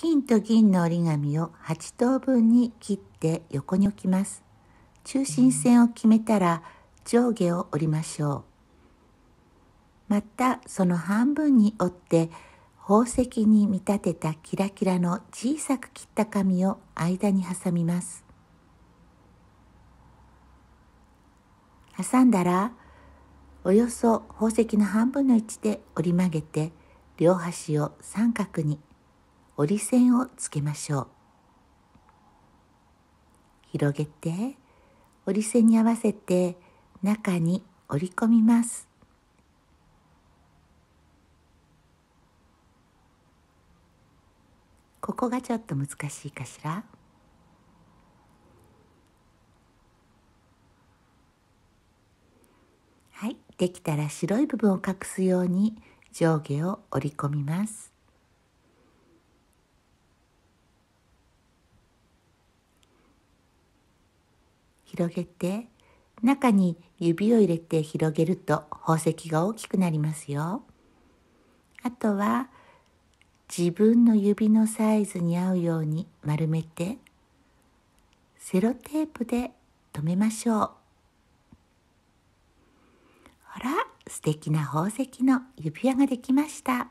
金と銀の折り紙を8等分に切って横に置きます。中心線を決めたら上下を折りましょう。またその半分に折って宝石に見立てたキラキラの小さく切った紙を間に挟みます。挟んだらおよそ宝石の半分の1で折り曲げて両端を三角に折り線をつけましょう広げて折り線に合わせて中に折り込みますここがちょっと難しいかしらはい、できたら白い部分を隠すように上下を折り込みます。広げて中に指を入れて広げると宝石が大きくなりますよ。あとは自分の指のサイズに合うように丸めてセロテープで留めましょう。ほら素敵な宝石の指輪ができました。